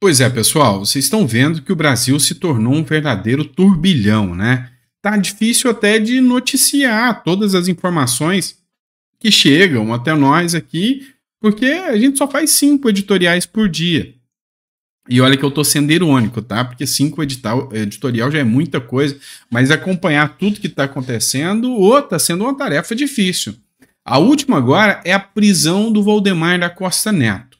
Pois é, pessoal, vocês estão vendo que o Brasil se tornou um verdadeiro turbilhão, né? Tá difícil até de noticiar todas as informações que chegam até nós aqui, porque a gente só faz cinco editoriais por dia. E olha que eu tô sendo irônico, tá? Porque cinco edital, editorial já é muita coisa, mas acompanhar tudo que está acontecendo, ou tá sendo uma tarefa difícil. A última agora é a prisão do Valdemar da Costa Neto.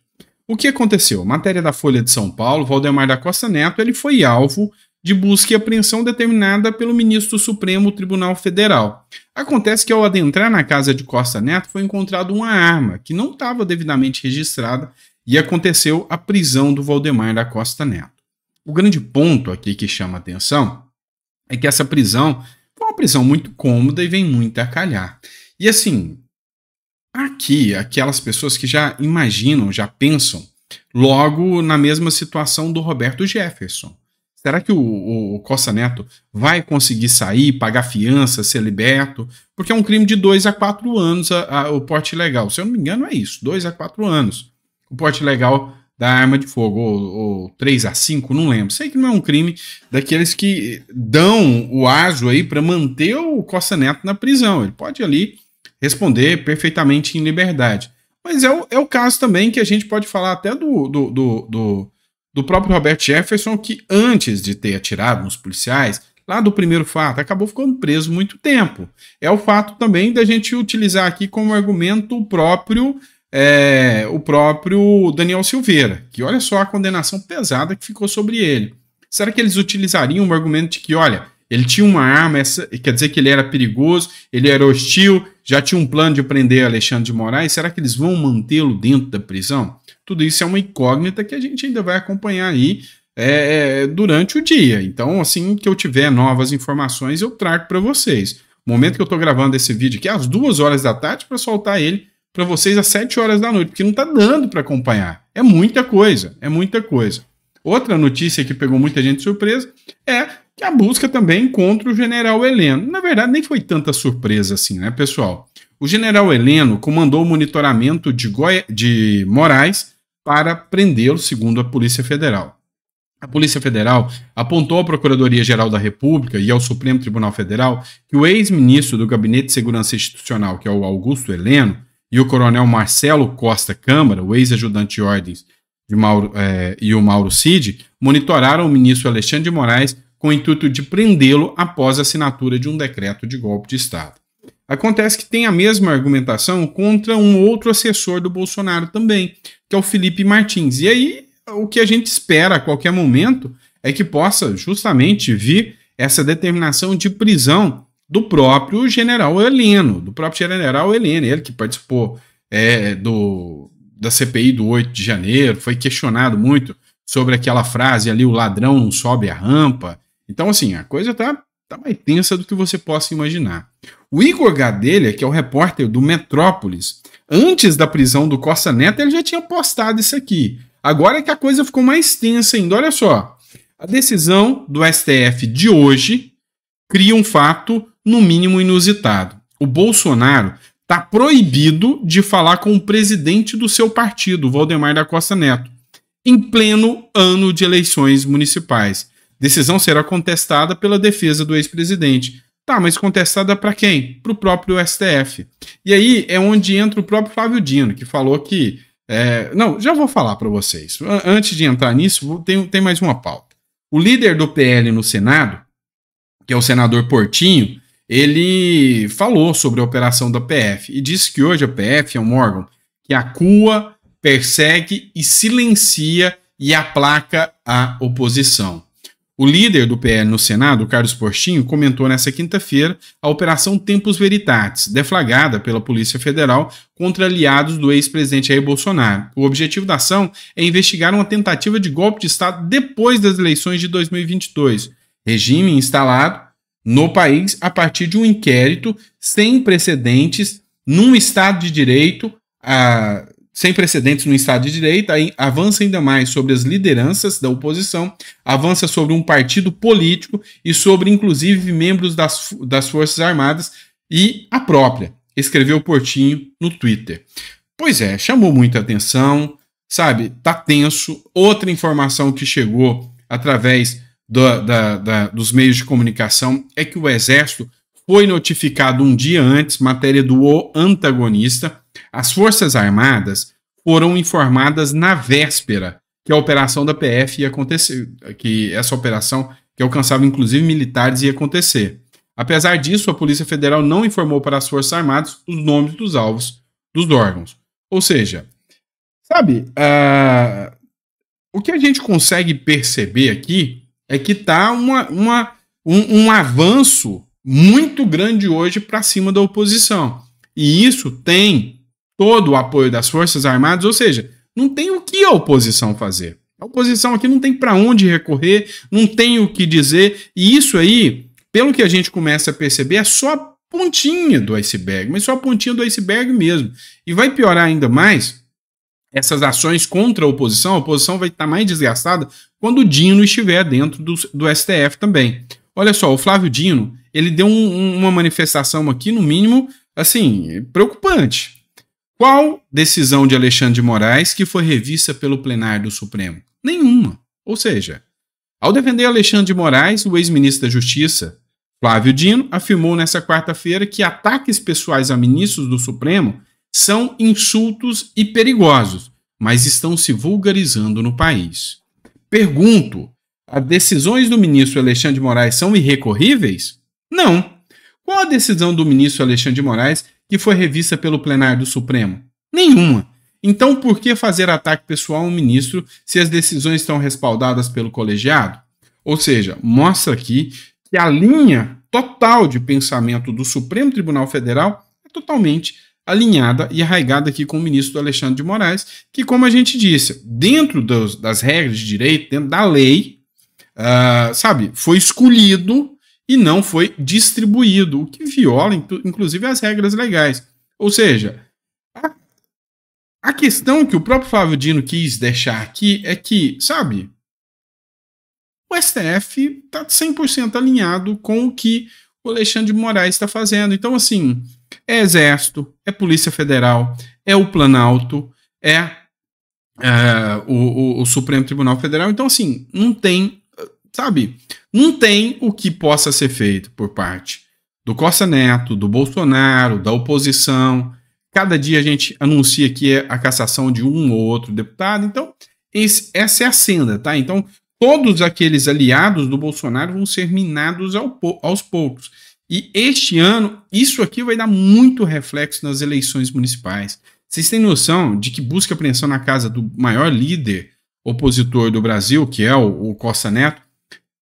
O que aconteceu? Matéria da Folha de São Paulo, Valdemar da Costa Neto, ele foi alvo de busca e apreensão determinada pelo ministro do Supremo Tribunal Federal. Acontece que ao adentrar na casa de Costa Neto foi encontrado uma arma que não estava devidamente registrada e aconteceu a prisão do Valdemar da Costa Neto. O grande ponto aqui que chama a atenção é que essa prisão foi uma prisão muito cômoda e vem muito a calhar. E assim, Aqui, aquelas pessoas que já imaginam, já pensam, logo na mesma situação do Roberto Jefferson. Será que o, o Costa Neto vai conseguir sair, pagar fiança, ser liberto? Porque é um crime de dois a quatro anos a, a, o porte legal. Se eu não me engano, é isso: dois a quatro anos. O porte legal da arma de fogo, ou, ou a cinco, não lembro. Sei que não é um crime daqueles que dão o aso aí para manter o Costa Neto na prisão. Ele pode ali responder perfeitamente em liberdade. Mas é o, é o caso também que a gente pode falar até do, do, do, do, do próprio Robert Jefferson, que antes de ter atirado nos policiais, lá do primeiro fato, acabou ficando preso muito tempo. É o fato também da gente utilizar aqui como argumento o próprio é, o próprio Daniel Silveira, que olha só a condenação pesada que ficou sobre ele. Será que eles utilizariam um argumento de que, olha, ele tinha uma arma, essa, quer dizer que ele era perigoso, ele era hostil, já tinha um plano de prender Alexandre de Moraes. Será que eles vão mantê-lo dentro da prisão? Tudo isso é uma incógnita que a gente ainda vai acompanhar aí é, é durante o dia. Então, assim que eu tiver novas informações, eu trago para vocês. O momento que eu estou gravando esse vídeo aqui, às duas horas da tarde, para soltar ele para vocês às 7 horas da noite, porque não está dando para acompanhar. É muita coisa, é muita coisa. Outra notícia que pegou muita gente de surpresa é que a busca também contra o general Heleno. Na verdade, nem foi tanta surpresa assim, né, pessoal? O general Heleno comandou o monitoramento de, Goi de Moraes para prendê-lo, segundo a Polícia Federal. A Polícia Federal apontou à Procuradoria-Geral da República e ao Supremo Tribunal Federal que o ex-ministro do Gabinete de Segurança Institucional, que é o Augusto Heleno, e o coronel Marcelo Costa Câmara, o ex-ajudante de ordens Mauro, é, e o Mauro Cid monitoraram o ministro Alexandre de Moraes com o intuito de prendê-lo após a assinatura de um decreto de golpe de Estado. Acontece que tem a mesma argumentação contra um outro assessor do Bolsonaro também, que é o Felipe Martins. E aí, o que a gente espera a qualquer momento é que possa justamente vir essa determinação de prisão do próprio general Heleno, do próprio general Heleno, ele que participou é, do, da CPI do 8 de janeiro, foi questionado muito sobre aquela frase ali, o ladrão não sobe a rampa. Então, assim, a coisa tá, tá mais tensa do que você possa imaginar. O Igor Gadelha, que é o repórter do Metrópolis, antes da prisão do Costa Neto, ele já tinha postado isso aqui. Agora é que a coisa ficou mais tensa ainda. Olha só. A decisão do STF de hoje cria um fato, no mínimo, inusitado. O Bolsonaro está proibido de falar com o presidente do seu partido, Valdemar da Costa Neto, em pleno ano de eleições municipais. Decisão será contestada pela defesa do ex-presidente. Tá, mas contestada para quem? Para o próprio STF. E aí é onde entra o próprio Flávio Dino, que falou que. É... Não, já vou falar para vocês. Antes de entrar nisso, tem, tem mais uma pauta. O líder do PL no Senado, que é o senador Portinho, ele falou sobre a operação da PF e disse que hoje a PF é um órgão que acua, persegue e silencia e aplaca a oposição. O líder do PL no Senado, Carlos Portinho, comentou nesta quinta-feira a Operação Tempus Veritatis, deflagrada pela Polícia Federal contra aliados do ex-presidente Jair Bolsonaro. O objetivo da ação é investigar uma tentativa de golpe de Estado depois das eleições de 2022, regime instalado no país a partir de um inquérito sem precedentes num Estado de Direito, a, sem precedentes no Estado de Direito, aí avança ainda mais sobre as lideranças da oposição, avança sobre um partido político e sobre, inclusive, membros das, das Forças Armadas e a própria, escreveu Portinho no Twitter. Pois é, chamou muita atenção, sabe? Tá tenso. Outra informação que chegou através do, da, da, dos meios de comunicação é que o Exército foi notificado um dia antes, matéria do o antagonista. As Forças Armadas foram informadas na véspera que a operação da PF ia acontecer, que essa operação que alcançava inclusive militares ia acontecer. Apesar disso, a Polícia Federal não informou para as Forças Armadas os nomes dos alvos dos órgãos. Ou seja, sabe, uh, o que a gente consegue perceber aqui é que está uma, uma, um, um avanço muito grande hoje para cima da oposição. E isso tem todo o apoio das Forças Armadas, ou seja, não tem o que a oposição fazer. A oposição aqui não tem para onde recorrer, não tem o que dizer, e isso aí, pelo que a gente começa a perceber, é só a pontinha do iceberg, mas só a pontinha do iceberg mesmo. E vai piorar ainda mais essas ações contra a oposição, a oposição vai estar mais desgastada, quando o Dino estiver dentro do, do STF também. Olha só, o Flávio Dino, ele deu um, uma manifestação aqui, no mínimo, assim, preocupante. Qual decisão de Alexandre de Moraes que foi revista pelo plenário do Supremo? Nenhuma. Ou seja, ao defender Alexandre de Moraes, o ex-ministro da Justiça, Flávio Dino, afirmou nesta quarta-feira que ataques pessoais a ministros do Supremo são insultos e perigosos, mas estão se vulgarizando no país. Pergunto: as decisões do ministro Alexandre de Moraes são irrecorríveis? Não. Qual a decisão do ministro Alexandre de Moraes que foi revista pelo plenário do Supremo? Nenhuma. Então, por que fazer ataque pessoal ao ministro se as decisões estão respaldadas pelo colegiado? Ou seja, mostra aqui que a linha total de pensamento do Supremo Tribunal Federal é totalmente alinhada e arraigada aqui com o ministro Alexandre de Moraes, que, como a gente disse, dentro dos, das regras de direito, dentro da lei, uh, sabe, foi escolhido e não foi distribuído, o que viola, inclusive, as regras legais. Ou seja, a, a questão que o próprio Flávio Dino quis deixar aqui é que, sabe, o STF está 100% alinhado com o que o Alexandre de Moraes está fazendo. Então, assim, é Exército, é Polícia Federal, é o Planalto, é, é o, o, o, Supremo Tribunal Federal. Então, assim, não tem, sabe, não tem o que possa ser feito por parte do Costa Neto, do Bolsonaro, da oposição. Cada dia a gente anuncia aqui é a cassação de um ou outro deputado. Então, esse, essa é a senda, tá? Então, todos aqueles aliados do Bolsonaro vão ser minados ao, aos poucos. E este ano, isso aqui vai dar muito reflexo nas eleições municipais. Vocês têm noção de que busca apreensão na casa do maior líder opositor do Brasil, que é o, o Costa Neto,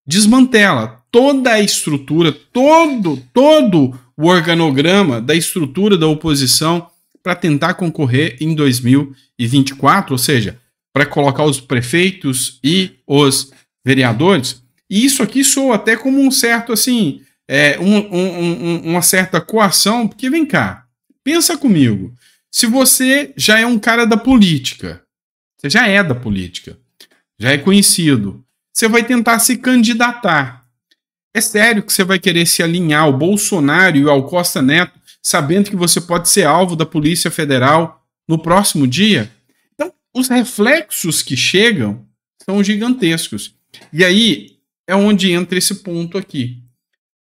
desmantela toda a estrutura, todo, todo o organograma da estrutura da oposição para tentar concorrer em 2024, ou seja, para colocar os prefeitos e os vereadores. E isso aqui soa até como um certo assim, é, um, um, uma certa coação, porque vem cá, pensa comigo. Se você já é um cara da política, você já é da política, já é conhecido, você vai tentar se candidatar. É sério que você vai querer se alinhar ao Bolsonaro e ao Costa Neto, sabendo que você pode ser alvo da Polícia Federal no próximo dia? Então, os reflexos que chegam são gigantescos. E aí é onde entra esse ponto aqui.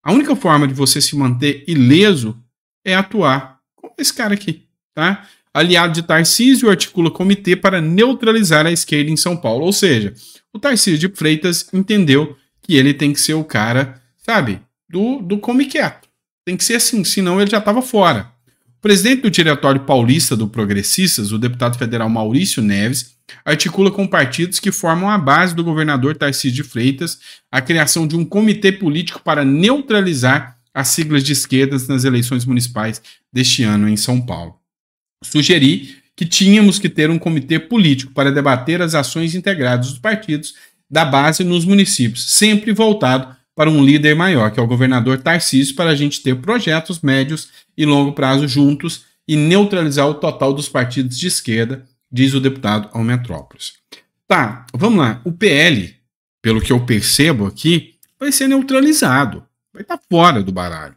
A única forma de você se manter ileso é atuar como esse cara aqui, tá? Aliado de Tarcísio articula comitê para neutralizar a esquerda em São Paulo. Ou seja, o Tarcísio de Freitas entendeu que ele tem que ser o cara, sabe, do, do come quieto. Tem que ser assim, senão ele já estava fora. O presidente do Diretório Paulista do Progressistas, o deputado federal Maurício Neves, articula com partidos que formam a base do governador Tarcísio de Freitas a criação de um comitê político para neutralizar as siglas de esquerdas nas eleições municipais deste ano em São Paulo. Sugeri que tínhamos que ter um comitê político para debater as ações integradas dos partidos da base nos municípios, sempre voltado para um líder maior, que é o governador Tarcísio, para a gente ter projetos médios e longo prazo juntos e neutralizar o total dos partidos de esquerda, diz o deputado ao Metrópolis. Tá, vamos lá. O PL, pelo que eu percebo aqui, vai ser neutralizado. Vai estar tá fora do baralho.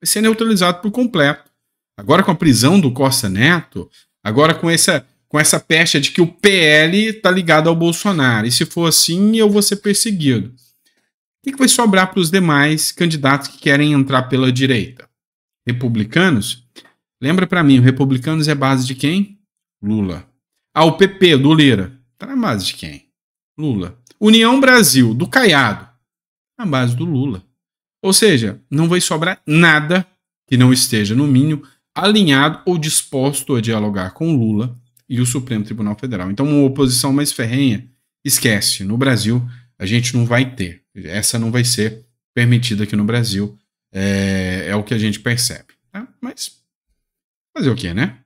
Vai ser neutralizado por completo. Agora com a prisão do Costa Neto, agora com essa com essa pecha de que o PL está ligado ao Bolsonaro. E se for assim, eu vou ser perseguido. O que vai sobrar para os demais candidatos que querem entrar pela direita? Republicanos? Lembra para mim, republicanos é base de quem? Lula. Ah, o PP, do Lira. Está na base de quem? Lula. União Brasil, do Caiado. Na base do Lula. Ou seja, não vai sobrar nada que não esteja, no mínimo, alinhado ou disposto a dialogar com Lula e o Supremo Tribunal Federal. Então, uma oposição mais ferrenha, esquece. No Brasil, a gente não vai ter essa não vai ser permitida aqui no Brasil. É, é o que a gente percebe. Tá? Mas fazer o que, né?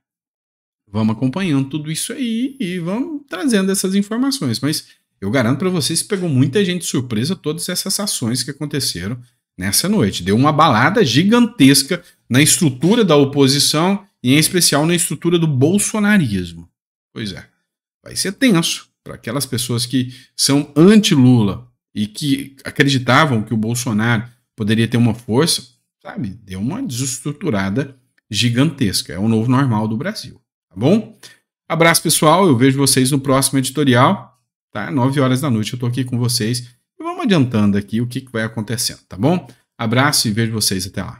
Vamos acompanhando tudo isso aí e vamos trazendo essas informações. Mas eu garanto para vocês que pegou muita gente surpresa todas essas ações que aconteceram nessa noite. Deu uma balada gigantesca na estrutura da oposição e, em especial, na estrutura do bolsonarismo. Pois é, vai ser tenso para aquelas pessoas que são anti-Lula e que acreditavam que o Bolsonaro poderia ter uma força, sabe? Deu uma desestruturada gigantesca. É o novo normal do Brasil, tá bom? Abraço, pessoal. Eu vejo vocês no próximo editorial, tá? 9 horas da noite eu tô aqui com vocês. E vamos adiantando aqui o que, que vai acontecendo, tá bom? Abraço e vejo vocês até lá.